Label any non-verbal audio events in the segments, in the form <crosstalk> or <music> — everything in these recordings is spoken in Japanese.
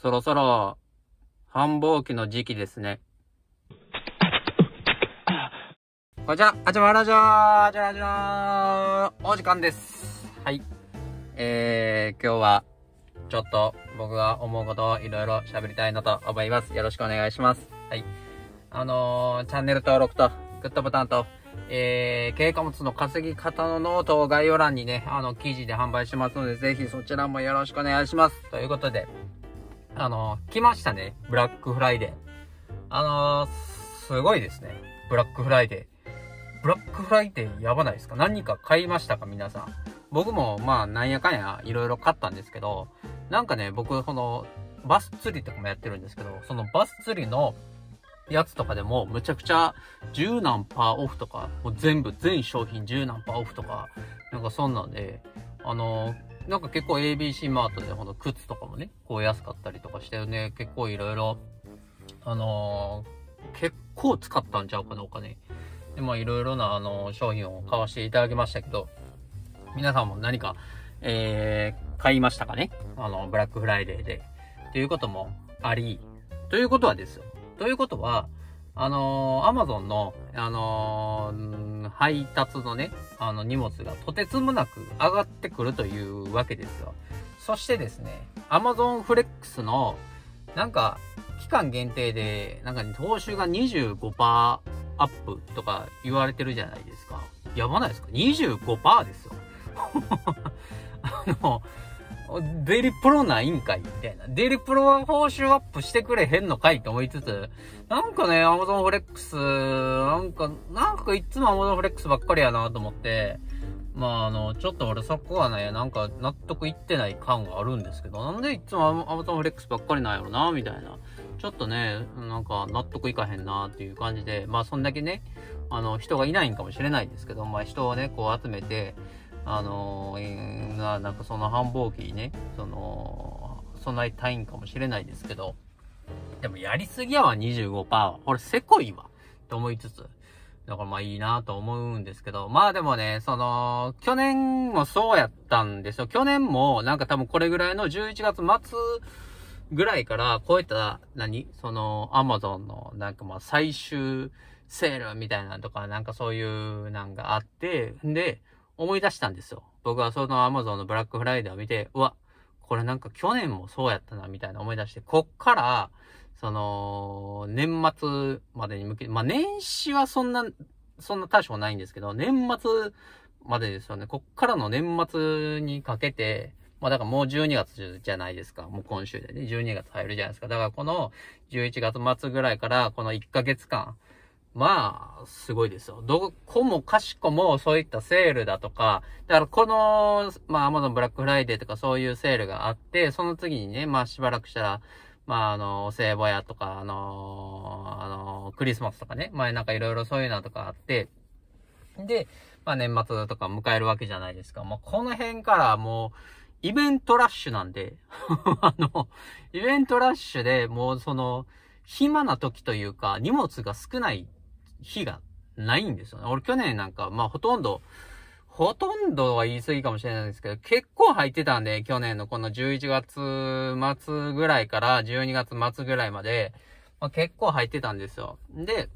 そろそろ、繁忙期の時期ですね。こんにちは、あちまラジオあちまラジオお時間です。はい。えー、今日は、ちょっと僕が思うことをいろいろ喋りたいなと思います。よろしくお願いします。はい。あのー、チャンネル登録と、グッドボタンと、えー、軽貨物の稼ぎ方のノートを概要欄にね、あの、記事で販売しますので、ぜひそちらもよろしくお願いします。ということで、あの、来ましたね。ブラックフライデー。あのすごいですね。ブラックフライデー。ブラックフライデーやばないですか何か買いましたか皆さん。僕もまあなんやかんやいろいろ買ったんですけど、なんかね、僕このバス釣りとかもやってるんですけど、そのバス釣りのやつとかでもむちゃくちゃ十何パーオフとか、もう全部、全商品10何パーオフとか、なんかそんなんで、あのなんか結構 ABC マートでこの靴とかもね、こう安かったりとかしてね、結構いろいろ、あのー、結構使ったんちゃうかな、お金。で、もいろいろな、あのー、商品を買わせていただきましたけど、皆さんも何か、えー、買いましたかねあの、ブラックフライデーで。ということもあり、ということはですよ。ということは、あのー、アマゾンの、あのー、配達のね、あの荷物がとてつもなく上がってくるというわけですよ。そしてですね、アマゾンフレックスの、なんか、期間限定で、なんか、ね、報酬が25%アップとか言われてるじゃないですか。やばないですか ?25% ですよ。<laughs> あの、デイリプロないんかいみたいな。デイリプロは報酬アップしてくれへんのかいと思いつつ、なんかね、アマゾンフレックス、なんか、なんかいつもアマゾンフレックスばっかりやなと思って、まああの、ちょっと俺そこはね、なんか納得いってない感があるんですけど、なんでいつもアマゾンフレックスばっかりなんやろな、みたいな。ちょっとね、なんか納得いかへんな、っていう感じで、まあそんだけね、あの、人がいないんかもしれないんですけど、まあ人をね、こう集めて、あのー、ななんかその繁忙期にね、その、備えたいんかもしれないですけど、でもやりすぎやわ、25%は。これせこいわ。と思いつつ。だからまあいいなと思うんですけど、まあでもね、その、去年もそうやったんですよ。去年もなんか多分これぐらいの11月末ぐらいからこういった何、何その、アマゾンのなんかまあ最終セールみたいなとか、なんかそういうなんかあって、で、思い出したんですよ。僕はその Amazon のブラックフライデーを見て、うわ、これなんか去年もそうやったな、みたいな思い出して、こっから、その、年末までに向け、まあ、年始はそんな、そんな大したないんですけど、年末までですよね。こっからの年末にかけて、まあだからもう12月じゃないですか。もう今週でね、12月入るじゃないですか。だからこの11月末ぐらいから、この1ヶ月間、まあ、すごいですよ。どこもかしこもそういったセールだとか、だからこの、まあ、Amazon ブラックフライデーとかそういうセールがあって、その次にね、まあしばらくしたら、まあ、あの、お歳暮屋とか、あのー、あのー、クリスマスとかね、前、まあ、なんかいろいろそういうのとかあって、で、まあ年末とか迎えるわけじゃないですか。まあこの辺からもう、イベントラッシュなんで <laughs> あの、イベントラッシュでもうその、暇な時というか、荷物が少ない日がないんですよね。俺去年なんか、まあほとんど、ほとんどは言い過ぎかもしれないですけど、結構入ってたんで、去年のこの11月末ぐらいから12月末ぐらいまで、まあ、結構入ってたんですよ。で、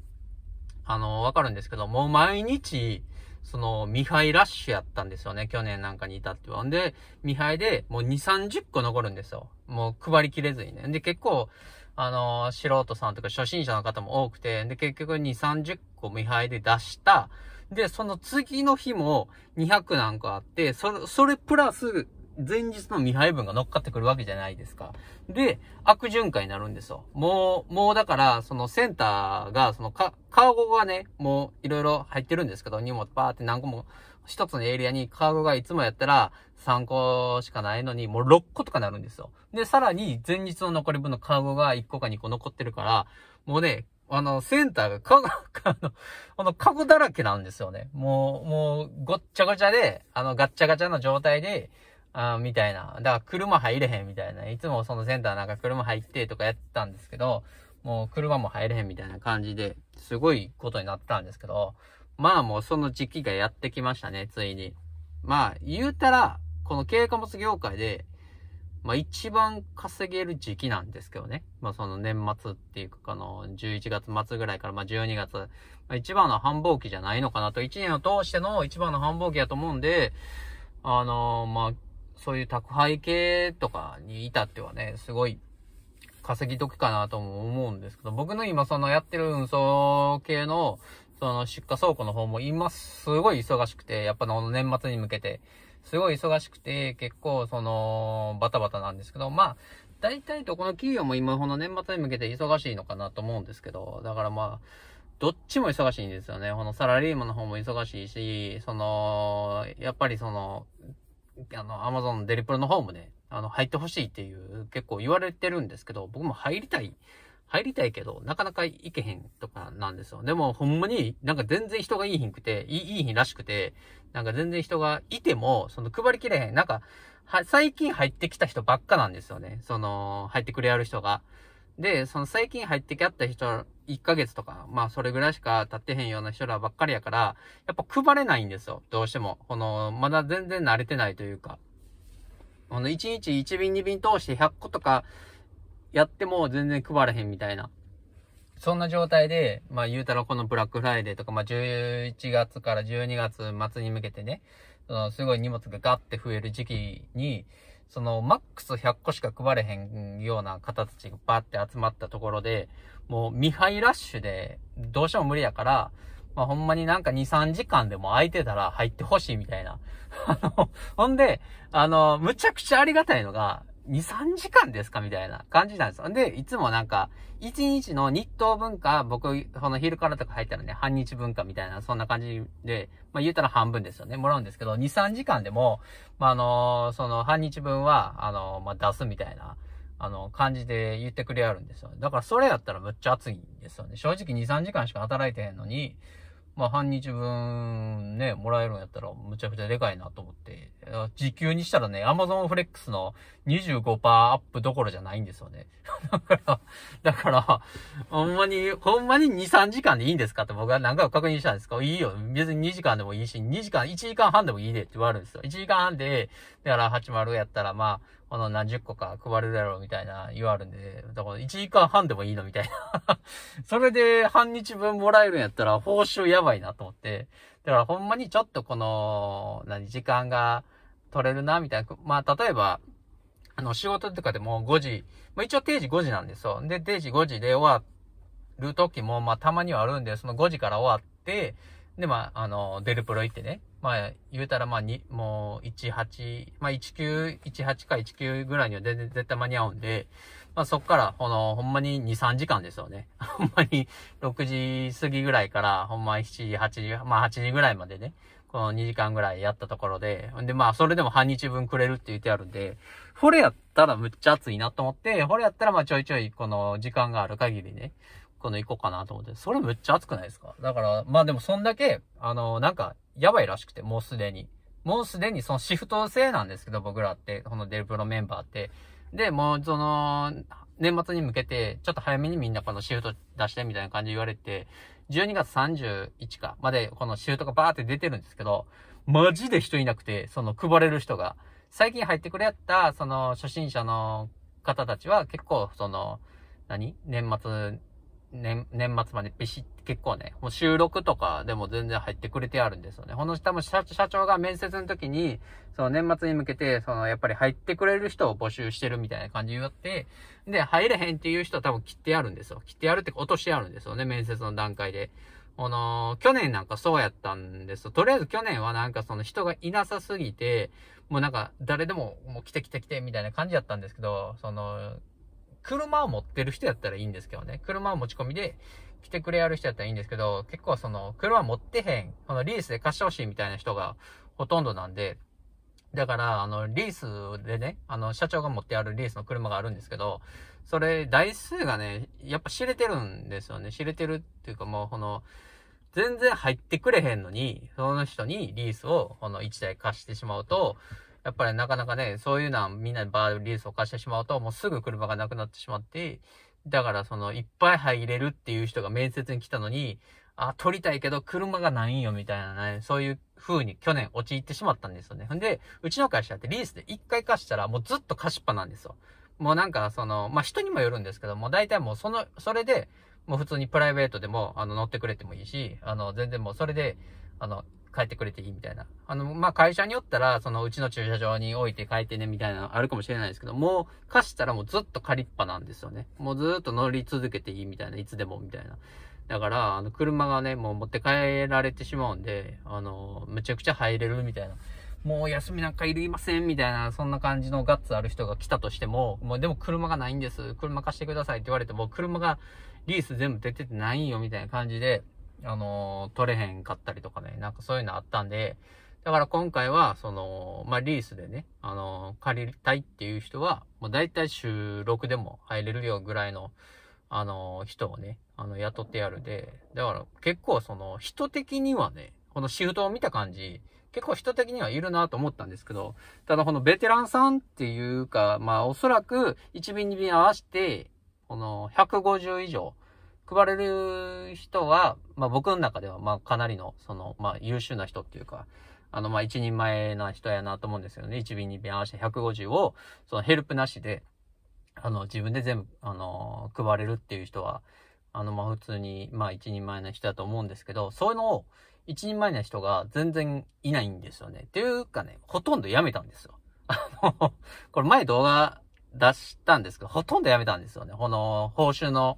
あの、わかるんですけど、もう毎日、その、未ハラッシュやったんですよね。去年なんかに至っては。んで、未ハでもう2、30個残るんですよ。もう配りきれずにね。で、結構、あの、素人さんとか初心者の方も多くて、で、結局2、30個未敗で出した。で、その次の日も200なんかあって、それ、それプラス、前日の未配分が乗っかってくるわけじゃないですか。で、悪循環になるんですよ。もう、もうだから、そのセンターが、そのか、カーゴがね、もういろいろ入ってるんですけど、荷物パーって何個も一つのエリアにカゴがいつもやったら3個しかないのに、もう6個とかなるんですよ。で、さらに前日の残り分のカゴが1個か2個残ってるから、もうね、あの、センターがカゴ、<laughs> あの、この、カゴだらけなんですよね。もう、もう、ごっちゃごちゃで、あの、ガッチャガチャの状態で、あみたいな。だから車入れへんみたいな。いつもそのセンターなんか車入ってとかやってたんですけど、もう車も入れへんみたいな感じですごいことになったんですけど、まあもうその時期がやってきましたね、ついに。まあ、言うたら、この軽貨物業界で、まあ一番稼げる時期なんですけどね。まあその年末っていうか、あの、11月末ぐらいから、まあ12月、まあ、一番の繁忙期じゃないのかなと、1年を通しての一番の繁忙期やと思うんで、あのー、まあ、そういう宅配系とかに至ってはね、すごい稼ぎ時かなとも思うんですけど、僕の今そのやってる運送系のその出荷倉庫の方も今すごい忙しくて、やっぱの年末に向けて、すごい忙しくて、結構その、バタバタなんですけど、まあ、大体とこの企業も今この年末に向けて忙しいのかなと思うんですけど、だからまあ、どっちも忙しいんですよね。このサラリーマンの方も忙しいし、その、やっぱりその、あの、アマゾンデリプロの方もね、あの、入ってほしいっていう、結構言われてるんですけど、僕も入りたい。入りたいけど、なかなか行けへんとかなんですよ。でも、ほんまになんか全然人がいい日んくて、いい、いいらしくて、なんか全然人がいても、その配りきれへん。なんか、は、最近入ってきた人ばっかなんですよね。その、入ってくれある人が。で、その最近入ってきあった人、1ヶ月とか、まあそれぐらいしか経ってへんような人らばっかりやから、やっぱ配れないんですよ。どうしても。この、まだ全然慣れてないというか。この1日1便2便通して100個とか、やっても全然配れへんみたいな。そんな状態で、まあ言うたらこのブラックフライデーとか、まあ11月から12月末に向けてね、そのすごい荷物がガッて増える時期に、そのマックス100個しか配れへんような方たちがバーって集まったところで、もう未配ラッシュでどうしても無理やから、まあほんまになんか2、3時間でも空いてたら入ってほしいみたいな。<laughs> あの、ほんで、あの、むちゃくちゃありがたいのが、2、3時間ですかみたいな感じなんですよ。で、いつもなんか、1日の日当文化、僕、この昼からとか入ったらね、半日文化みたいな、そんな感じで、まあ言うたら半分ですよね、もらうんですけど、2、3時間でも、まああのー、その半日分は、あのー、まあ出すみたいな、あの、感じで言ってくれあるんですよ。だからそれやったらむっちゃ暑いんですよね。正直2、3時間しか働いてへんのに、まあ半日分ね、もらえるんやったらむちゃくちゃでかいなと思って。時給にしたらね、Amazon フレックスの25%アップどころじゃないんですよね。<laughs> だから、だから、ほんまに、ほんまに2、3時間でいいんですかって僕は何回も確認したんですかいいよ。別に2時間でもいいし、2時間、1時間半でもいいでって言われるんですよ。1時間半で、だから80やったらまあ、この何十個か配るだろうみたいな言われるんで、だから1時間半でもいいのみたいな <laughs> それで半日分もらえるんやったら報酬やばいなと思って。だからほんまにちょっとこの、何、時間が取れるなみたいな。まあ例えば、あの仕事とかでも5時、まあ一応定時5時なんですよ。で、定時5時で終わる時もまあたまにはあるんで、その5時から終わって、で、まあ、あの、デルプロ行ってね、まあ、言うたら、まあ、に、もう、18、まあ、19、18か19ぐらいには全然絶対間に合うんで、まあ、そっから、この、ほんまに2、3時間ですよね。<laughs> ほんまに、6時過ぎぐらいから、ほんま7時、8時、まあ、8時ぐらいまでね、この2時間ぐらいやったところで、で、まあ、それでも半日分くれるって言ってあるんで、これやったらむっちゃ暑いなと思って、これやったら、まあ、ちょいちょい、この、時間がある限りね、この行こうかなと思って。それめっちゃ熱くないですかだから、まあでもそんだけ、あの、なんか、やばいらしくて、もうすでに。もうすでにそのシフト制なんですけど、僕らって、このデルプロメンバーって。で、もうその、年末に向けて、ちょっと早めにみんなこのシフト出してみたいな感じで言われて、12月31かまでこのシフトがバーって出てるんですけど、マジで人いなくて、その配れる人が。最近入ってくれやった、その初心者の方たちは結構その、何年末年、年末までビシッ結構ね、もう収録とかでも全然入ってくれてあるんですよね。この下も社長が面接の時に、その年末に向けて、そのやっぱり入ってくれる人を募集してるみたいな感じになって、で、入れへんっていう人は多分切ってあるんですよ。切ってやるって落としてあるんですよね、面接の段階で。あの、去年なんかそうやったんですとりあえず去年はなんかその人がいなさすぎて、もうなんか誰でももう来て来て来てみたいな感じやったんですけど、その、車を持ってる人やったらいいんですけどね。車を持ち込みで来てくれやる人やったらいいんですけど、結構その、車持ってへん、このリースで貸してほしいみたいな人がほとんどなんで、だから、あの、リースでね、あの、社長が持ってあるリースの車があるんですけど、それ、台数がね、やっぱ知れてるんですよね。知れてるっていうかもう、この、全然入ってくれへんのに、その人にリースを、この1台貸してしまうと、やっぱりなかなかね、そういうのはみんなでバーリースを貸してしまうと、もうすぐ車がなくなってしまって、だからその、いっぱい入れるっていう人が面接に来たのに、あ、取りたいけど車がないんよみたいなね、そういう風に去年陥ってしまったんですよね。んで、うちの会社ってリースで1回貸したらもうずっと貸しっぱなんですよ。もうなんかその、まあ、人にもよるんですけども、大体もうその、それで、もう普通にプライベートでも、あの、乗ってくれてもいいし、あの、全然もうそれで、あの、帰ってくれていいみたいな。あの、まあ、会社によったら、そのうちの駐車場に置いて帰ってねみたいなのあるかもしれないですけど、もう貸したらもうずっと借りっぱなんですよね。もうずっと乗り続けていいみたいな、いつでもみたいな。だから、あの、車がね、もう持って帰られてしまうんで、あの、むちゃくちゃ入れるみたいな。もう休みなんかいるいませんみたいな、そんな感じのガッツある人が来たとしても、もうでも車がないんです。車貸してくださいって言われても、車がリース全部出ててないんよみたいな感じで、あのー、取れへんかったりとかね、なんかそういうのあったんで、だから今回は、その、まあ、リースでね、あのー、借りたいっていう人は、もう大体収録でも入れるよぐらいの、あのー、人をね、あの、雇ってやるで、だから結構その、人的にはね、このシフトを見た感じ、結構人的にはいるなと思ったんですけど、ただこのベテランさんっていうか、まあおそらく1便2便合わせて、この150以上配れる人は、まあ僕の中では、まあかなりの、その、まあ優秀な人っていうか、あの、まあ一人前な人やなと思うんですよね。1便2便合わせて150を、そのヘルプなしで、あの、自分で全部、あの、配れるっていう人は、あの、まあ普通に、まあ一人前な人だと思うんですけど、そういうのを、一人前な人が全然いないんですよね。っていうかね、ほとんどやめたんですよ。あの、これ前動画出したんですけど、ほとんどやめたんですよね。この、報酬の、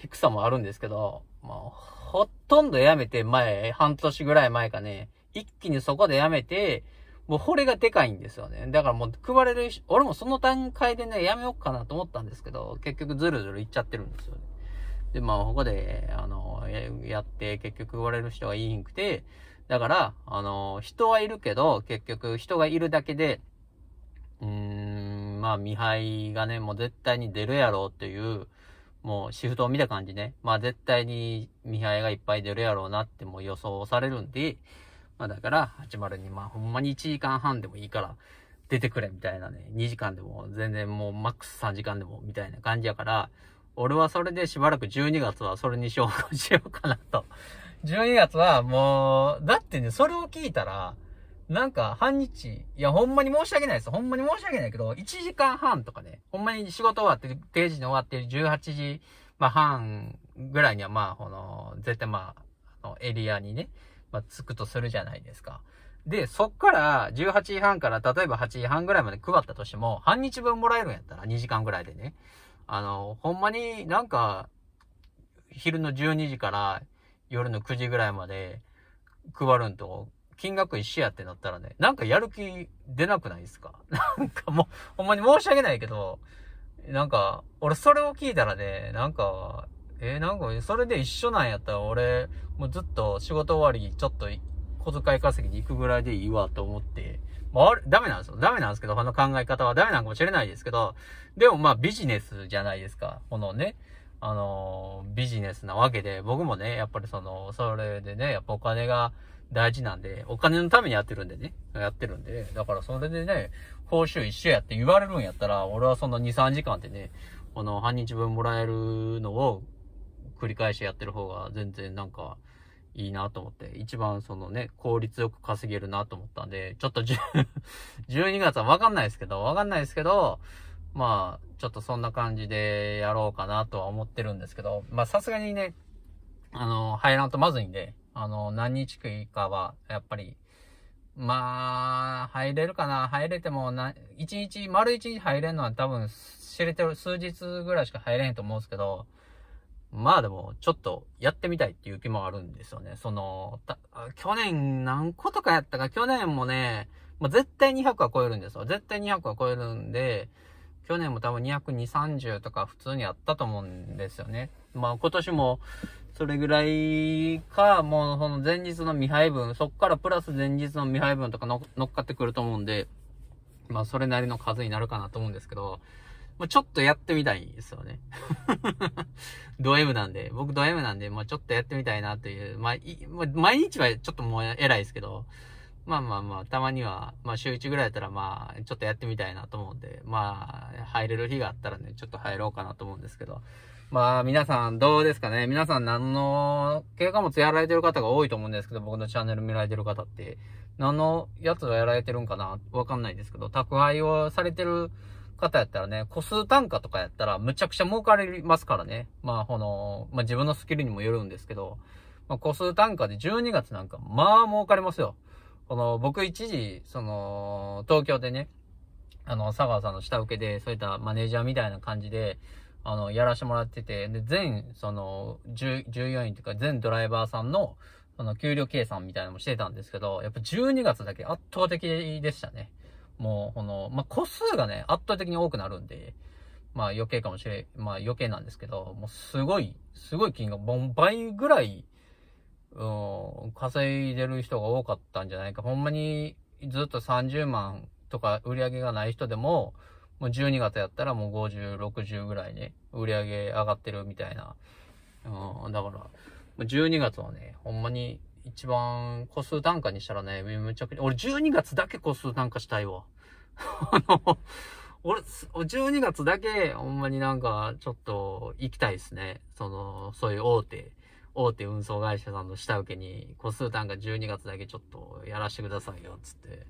低さもあるんですけど、まあ、ほとんどやめて前、半年ぐらい前かね、一気にそこでやめて、もう掘れがでかいんですよね。だからもう食われる、俺もその段階でね、やめようかなと思ったんですけど、結局ずるずるいっちゃってるんですよね。で、まあ、ここで、あの、やって、結局言われる人がいいんくて、だから、あの、人はいるけど、結局人がいるだけで、うーん、まあ、見張りがね、もう絶対に出るやろうっていう、もうシフトを見た感じね、まあ絶対に見合いがいっぱい出るやろうなってもう予想されるんで、まあだから80 2まあほんまに1時間半でもいいから出てくれみたいなね、2時間でも全然もうマックス3時間でもみたいな感じやから、俺はそれでしばらく12月はそれにしようかなと。12月はもう、だってね、それを聞いたら、なんか、半日、いや、ほんまに申し訳ないです。ほんまに申し訳ないけど、1時間半とかね、ほんまに仕事終わって、定時に終わってる18時、まあ、半ぐらいには、まあ、この、絶対まあ、あの、エリアにね、まあ、着くとするじゃないですか。で、そっから、18時半から、例えば8時半ぐらいまで配ったとしても、半日分もらえるんやったら、2時間ぐらいでね。あの、ほんまになんか、昼の12時から夜の9時ぐらいまで配るんと、金額一緒やってなったらね、なんかやる気出なくないですか <laughs> なんかもう、ほんまに申し訳ないけど、なんか、俺それを聞いたらね、なんか、えー、なんか、それで一緒なんやったら俺、もうずっと仕事終わり、ちょっと小遣い稼ぎに行くぐらいでいいわと思って、まあ、ダメなんですよ。ダメなんですけど、この考え方はダメなのかもしれないですけど、でもまあビジネスじゃないですか。このね、あのビジネスなわけで、僕もね、やっぱりその、それでね、やっぱお金が、大事なんで、お金のためにやってるんでね、やってるんで、だからそれでね、報酬一緒やって言われるんやったら、俺はその2、3時間でね、この半日分もらえるのを繰り返しやってる方が全然なんかいいなと思って、一番そのね、効率よく稼げるなと思ったんで、ちょっと12 <laughs> 月はわかんないですけど、わかんないですけど、まあ、ちょっとそんな感じでやろうかなとは思ってるんですけど、まあさすがにね、あの、入らんとまずいんで、あの、何日かは、やっぱり、まあ、入れるかな。入れてもな、一日、丸一日入れるのは多分、知れてる数日ぐらいしか入れへんと思うんですけど、まあでも、ちょっとやってみたいっていう気もあるんですよね。その、去年何個とかやったか、去年もね、まあ、絶対200は超えるんですよ。絶対200は超えるんで、去年も多分220、30とか普通にあったと思うんですよね。まあ今年もそれぐらいか、もうその前日の未配分、そっからプラス前日の未配分とか乗っかってくると思うんで、まあそれなりの数になるかなと思うんですけど、まあ、ちょっとやってみたいですよね。<laughs> ド M なんで、僕ド M なんで、まあちょっとやってみたいなという、まあ、まあ、毎日はちょっともう偉いですけど、まあまあまあ、たまには、まあ週1ぐらいだったらまあ、ちょっとやってみたいなと思うんで、まあ、入れる日があったらね、ちょっと入ろうかなと思うんですけど。まあ、皆さんどうですかね皆さん何の経過物やられてる方が多いと思うんですけど、僕のチャンネル見られてる方って、何のやつをやられてるんかなわかんないんですけど、宅配をされてる方やったらね、個数単価とかやったらむちゃくちゃ儲かれますからね。まあ、この、まあ自分のスキルにもよるんですけど、まあ、個数単価で12月なんか、まあ儲かりますよ。この、僕一時、その、東京でね、あの、佐川さんの下請けで、そういったマネージャーみたいな感じで、あの、やらしてもらってて、で、全、その、従業員というか、全ドライバーさんの、その、給料計算みたいなのもしてたんですけど、やっぱ12月だけ圧倒的でしたね。もう、この、まあ、個数がね、圧倒的に多くなるんで、まあ余計かもしれ、まあ余計なんですけど、もうすごい、すごい金額、もう倍ぐらいうん、稼いでる人が多かったんじゃないか。ほんまにずっと30万とか売り上げがない人でも、もう12月やったらもう50、60ぐらいね、売り上げ上がってるみたいな。うん、だから、12月はね、ほんまに一番個数単価にしたらね、めちゃくちゃ、俺12月だけ個数単価したいわ。あの、俺、12月だけ、ほんまになんか、ちょっと、行きたいですね。その、そういう大手。大手運送会社さんの下請けに、個数単価12月だけちょっとやらしてくださいよ、つって、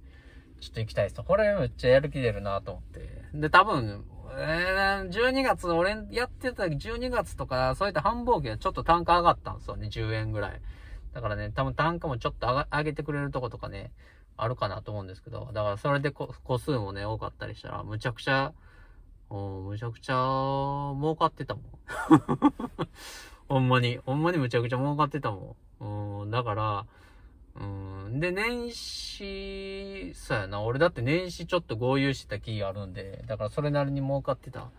ちょっと行きたいです。これめっちゃやる気出るなと思って。で、多分、えー、12月、俺やってた12月とか、そういった繁忙期はちょっと単価上がったんですよね、10円ぐらい。だからね、多分単価もちょっと上上げてくれるとことかね、あるかなと思うんですけど、だからそれで個数もね、多かったりしたら、むちゃくちゃ、むちゃくちゃ儲かってたもん。ほんまに、ほんまにむちゃくちゃ儲かってたもん。うん、だから、うん、で、年始、そうやな、俺だって年始ちょっと合流してた木があるんで、だからそれなりに儲かってた。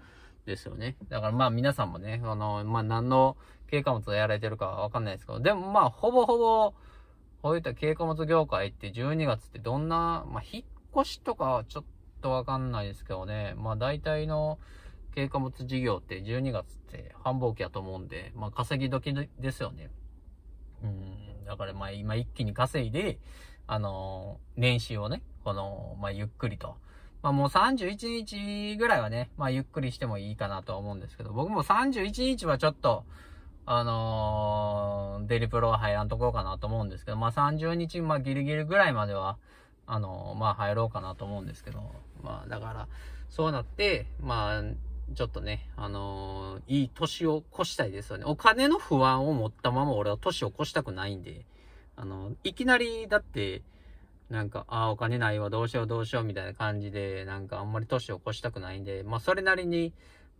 ですよね。だからまあ皆さんもね、あの、まあ何の軽貨物をやられてるかわかんないですけど、でもまあほぼほぼ、こういった軽貨物業界って12月ってどんな、まあ引っ越しとかはちょっとわかんないですけどね、まあ大体の、軽貨物事業って12月って繁忙期やと思うんで、まあ稼ぎ時ですよね。うん、だからまあ今一気に稼いで、あのー、年収をね、この、まあゆっくりと。まあもう31日ぐらいはね、まあゆっくりしてもいいかなとは思うんですけど、僕も31日はちょっと、あのー、デリプロは入らんとこうかなと思うんですけど、まあ30日、まあギリギリぐらいまでは、あのー、まあ入ろうかなと思うんですけど、まあだから、そうなって、まあ、ちょっとね、あのー、いい年を越したいですよね。お金の不安を持ったまま俺は年を越したくないんで、あのー、いきなりだって、なんか、ああ、お金ないわ、どうしようどうしようみたいな感じで、なんかあんまり年を越したくないんで、まあそれなりに、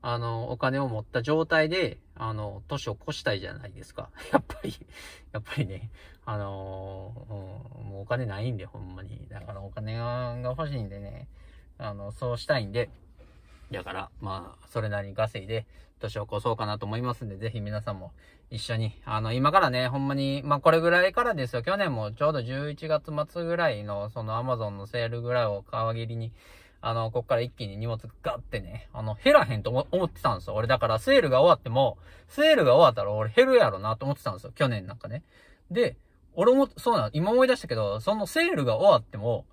あの、お金を持った状態で、あの、年を越したいじゃないですか。<laughs> やっぱり、やっぱりね、あのー、うん、もうお金ないんで、ほんまに。だからお金が欲しいんでね、あの、そうしたいんで、だから、まあ、それなりに稼いで、年を越そうかなと思いますんで、ぜひ皆さんも一緒に、あの、今からね、ほんまに、まあ、これぐらいからですよ。去年もちょうど11月末ぐらいの、その Amazon のセールぐらいを皮切りに、あの、こっから一気に荷物ガってね、あの、減らへんと思ってたんですよ。俺、だからセールが終わっても、セールが終わったら俺減るやろなと思ってたんですよ。去年なんかね。で、俺も、そうなの、今思い出したけど、そのセールが終わっても、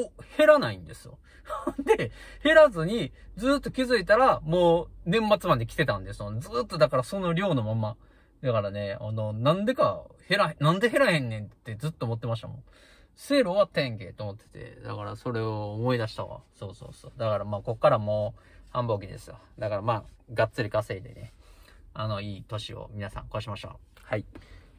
お、減らないんですよ。<laughs> で、減らずに、ずっと気づいたら、もう年末まで来てたんですよ。ずっとだからその量のまま。だからね、あの、なんでか減ら、なんで減らへんねんってずっと思ってましたもん。セールは天ってんと思ってて、だからそれを思い出したわ。そうそうそう。だからまあ、こっからもう繁忙期ですよ。だからまあ、がっつり稼いでね、あの、いい年を皆さん越しましょう。はい。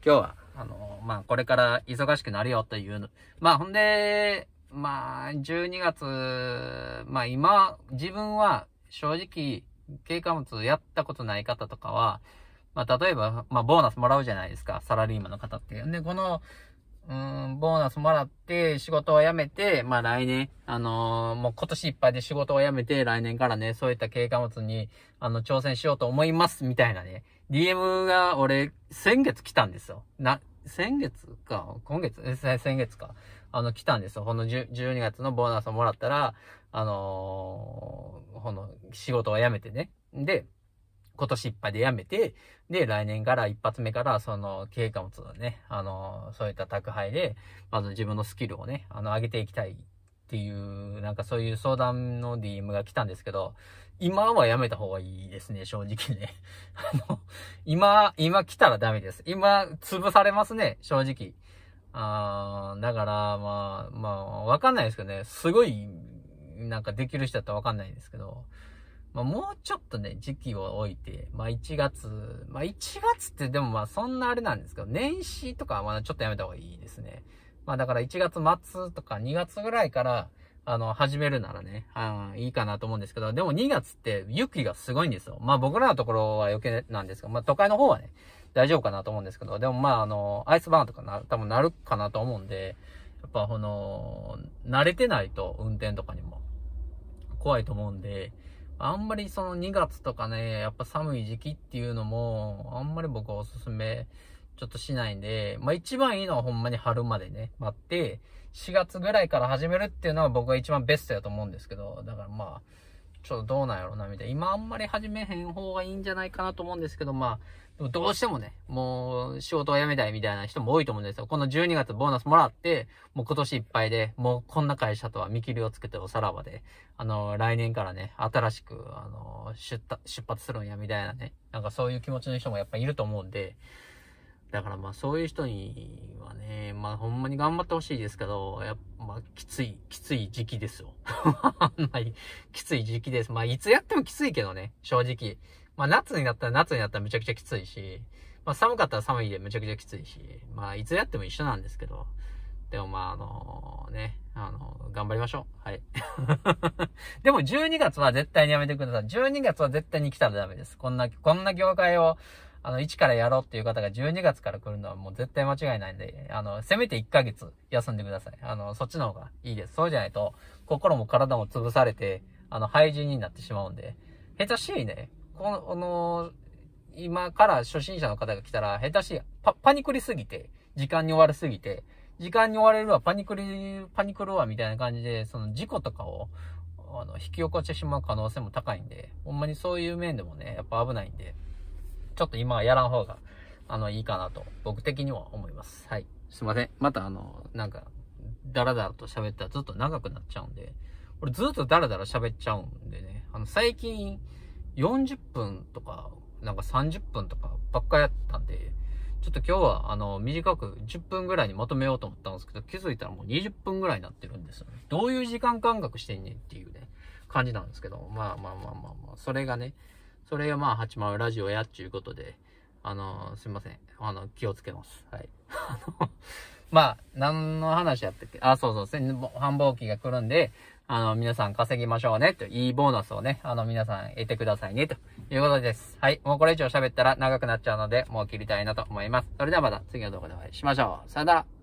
今日は、あの、まあ、これから忙しくなるよというの。まあ、ほんで、まあ、12月、まあ今、自分は正直、経過物やったことない方とかは、まあ例えば、まあボーナスもらうじゃないですか、サラリーマンの方って。で、この、うん、ボーナスもらって、仕事を辞めて、まあ来年、あのー、もう今年いっぱいで仕事を辞めて、来年からね、そういった経過物に、あの、挑戦しようと思います、みたいなね、DM が俺、先月来たんですよ。な、先月か、今月、先月か、あの、来たんですよ。ほんの12月のボーナスをもらったら、あのー、の、仕事は辞めてね。で、今年いっぱいで辞めて、で、来年から一発目から、その、経過物のね、あのー、そういった宅配で、まず自分のスキルをね、あの、上げていきたいっていう、なんかそういう相談の DM が来たんですけど、今はやめた方がいいですね、正直ね。<laughs> あの、今、今来たらダメです。今、潰されますね、正直。あー、だから、まあ、まあ、わかんないですけどね、すごい、なんかできる人だったらわかんないんですけど、まあ、もうちょっとね、時期を置いて、まあ、1月、まあ、1月ってでもまあ、そんなあれなんですけど、年始とかはまだちょっとやめた方がいいですね。まあだから1月末とか2月ぐらいから、あの、始めるならね、あいいかなと思うんですけど、でも2月って雪がすごいんですよ。まあ僕らのところは余計なんですけど、まあ都会の方はね、大丈夫かなと思うんですけど、でもまああの、アイスバーンとかな、多分なるかなと思うんで、やっぱこの、慣れてないと運転とかにも怖いと思うんで、あんまりその2月とかね、やっぱ寒い時期っていうのも、あんまり僕はおすすめ、ちょっとしないんで、まあ一番いいのはほんまに春までね、待って、4月ぐらいから始めるっていうのは僕が一番ベストやと思うんですけど、だからまあ、ちょっとどうなんやろな、みたいな。今あんまり始めへん方がいいんじゃないかなと思うんですけど、まあ、どうしてもね、もう仕事を辞めたいみたいな人も多いと思うんですよ。この12月ボーナスもらって、もう今年いっぱいで、もうこんな会社とは見切りをつけておさらばで、あの、来年からね、新しく、あの、出発するんや、みたいなね。なんかそういう気持ちの人もやっぱいると思うんで、だからまあそういう人にはね、まあほんまに頑張ってほしいですけど、やっぱまあきつい、きつい時期ですよ。<laughs> まあきつい時期です。まあいつやってもきついけどね、正直。まあ夏になったら夏になったらめちゃくちゃきついし、まあ寒かったら寒いでめちゃくちゃきついし、まあいつやっても一緒なんですけど、でもまああのね、あの頑張りましょう。はい。<laughs> でも12月は絶対にやめてください。12月は絶対に来たらダメです。こんな、こんな業界を、あの、1からやろうっていう方が12月から来るのはもう絶対間違いないんで、あの、せめて1ヶ月休んでください。あの、そっちの方がいいです。そうじゃないと、心も体も潰されて、あの、廃人になってしまうんで、下手しいね、この、の、今から初心者の方が来たら、下手しい、パ、パニクりすぎて、時間に追われすぎて、時間に追われるわ、パニクり、パニクるわ、みたいな感じで、その事故とかを、あの、引き起こしてしまう可能性も高いんで、ほんまにそういう面でもね、やっぱ危ないんで、ちょっと今はやらん方が、あの、いいかなと、僕的には思います。はい。すいません。またあの、なんか、ダラダラと喋ったらずっと長くなっちゃうんで、これずっとダラダラ喋っちゃうんでね、あの、最近、40分とか、なんか30分とかばっかやったんで、ちょっと今日はあの短く10分ぐらいにまとめようと思ったんですけど、気づいたらもう20分ぐらいになってるんですよね。どういう時間感覚してんねんっていうね、感じなんですけど、まあまあまあまあまあ、それがね、それがまあ、八幡ラジオやっちゅうことで、あの、すいません。あの、気をつけます。はい。あの、まあ、何の話やったっけあ、そうそう、繁忙期が来るんで、あの、皆さん稼ぎましょうね、と、いいボーナスをね、あの、皆さん得てくださいね、ということです。はい。もうこれ以上喋ったら長くなっちゃうので、もう切りたいなと思います。それではまた次の動画でお会いしましょう。さよなら。